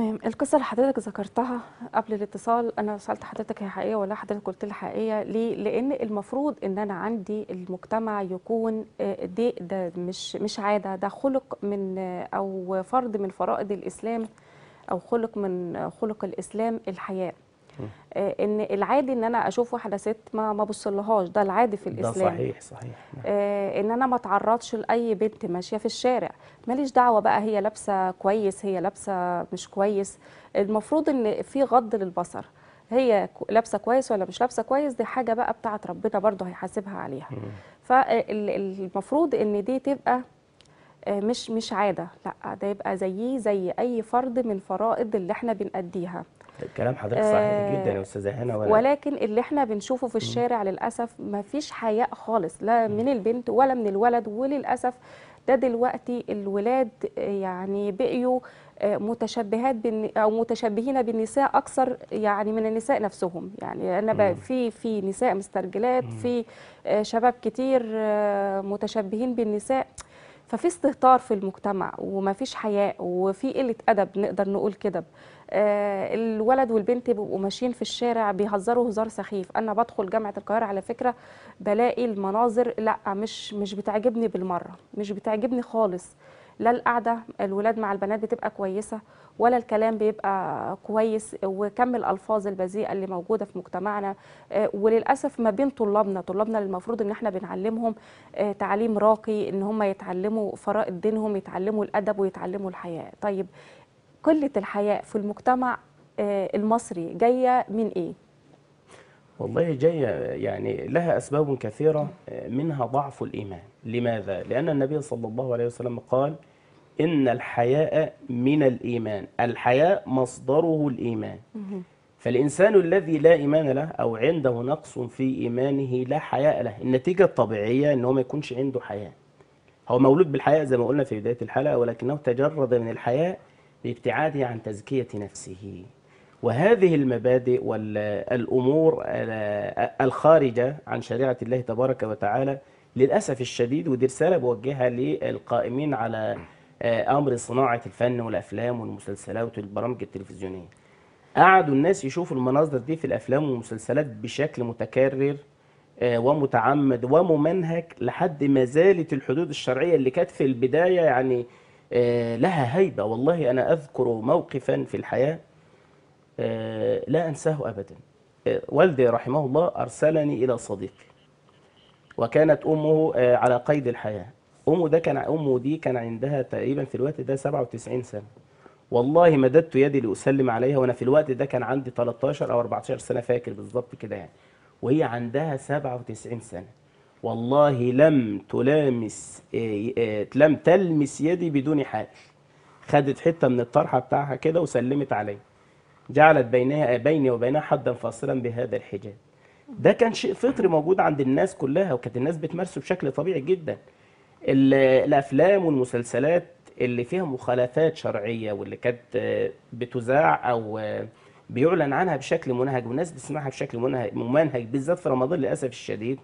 تمام القصه اللي حضرتك ذكرتها قبل الاتصال انا سالت حضرتك هي حقيقيه ولا حضرتك قلت لي حقيقيه ليه لان المفروض ان انا عندي المجتمع يكون آه، دي ده مش مش عاده ده خلق من آه، او فرض من فرائض الاسلام او خلق من خلق الاسلام الحياه آه، ان العادي ان انا اشوف واحده ست ما ما بصلهاش ده العادي في الاسلام ده صحيح صحيح نعم. آه، ان انا ما اتعرضش لاي بنت ماشيه في الشارع ماليش دعوه بقى هي لابسه كويس هي لابسه مش كويس المفروض ان في غض للبصر هي لابسه كويس ولا مش لابسه كويس دي حاجه بقى بتاعه ربنا برده هيحاسبها عليها فالمفروض ان دي تبقى آه، مش مش عاده لا ده يبقى زيه زي اي فرض من فرائض اللي احنا بنأديها كلام حضرتك صحيح آه، جدا يا استاذه هنا ولكن اللي احنا بنشوفه في الشارع للاسف ما فيش حياء خالص لا من البنت ولا من الولد وللاسف ده دلوقتي الولاد آه، يعني بقيوا آه، متشبهات بالن... او متشبهين بالنساء اكثر يعني من النساء نفسهم يعني انا بقى في في نساء مسترجلات في شباب كتير متشبهين بالنساء ففي استهتار في المجتمع ومفيش حياء وفي قله ادب نقدر نقول كده آه، الولد والبنت بيبقوا ماشيين في الشارع بيهزروا هزار سخيف انا بدخل جامعه القاهره على فكره بلاقي المناظر لا مش مش بتعجبني بالمره مش بتعجبني خالص لا القعده الولاد مع البنات بتبقى كويسه ولا الكلام بيبقى كويس وكم الالفاظ البذيئه اللي موجوده في مجتمعنا آه، وللاسف ما بين طلابنا طلابنا المفروض ان احنا بنعلمهم آه، تعليم راقي ان هم يتعلموا فرائض دينهم يتعلموا الادب ويتعلموا الحياه طيب قله الحياء في المجتمع آه، المصري جايه من ايه والله جاية يعني لها أسباب كثيرة آه، منها ضعف الإيمان لماذا؟ لأن النبي صلى الله عليه وسلم قال إن الحياء من الإيمان الحياء مصدره الإيمان فالإنسان الذي لا إيمان له أو عنده نقص في إيمانه لا حياء له النتيجة الطبيعية أنه ما يكونش عنده حياء هو مولود بالحياء زي ما قلنا في بداية الحلقة ولكنه تجرد من الحياء بابتعاده عن تزكية نفسه وهذه المبادئ والأمور آه، الخارجة عن شريعة الله تبارك وتعالى للأسف الشديد ودي رسالة بوجهها للقائمين على آه، أمر صناعة الفن والأفلام والمسلسلات والبرامج التلفزيونية قعدوا الناس يشوفوا المناظر دي في الأفلام والمسلسلات بشكل متكرر آه، ومتعمد وممنهج لحد ما زالت الحدود الشرعية اللي كانت في البداية يعني لها هيبة والله أنا أذكر موقفا في الحياة آه، لا أنساه أبدا آه، والدي رحمه الله أرسلني إلى صديقي وكانت أمه آه، على قيد الحياة أمه ده كان أمه دي كان عندها تقريبا في الوقت ده 97 سنة والله مددت يدي لأسلم عليها وأنا في الوقت ده كان عندي 13 أو 14 سنة فاكر بالظبط كده يعني وهي عندها 97 سنة والله لم تلامس لم تلمس يدي بدون حائل خدت حتة من الطرحة بتاعها كده وسلمت عليا جعلت بينها بيني وبينها حدا فاصلا بهذا الحجاب ده كان شيء فطري موجود عند الناس كلها وكانت الناس بتمارسه بشكل طبيعي جدا الافلام والمسلسلات اللي فيها مخالفات شرعيه واللي كانت آه، بتذاع او آه، بيعلن عنها بشكل منهج والناس بتسمعها بشكل منهج, ممنهج بالذات في رمضان للاسف الشديد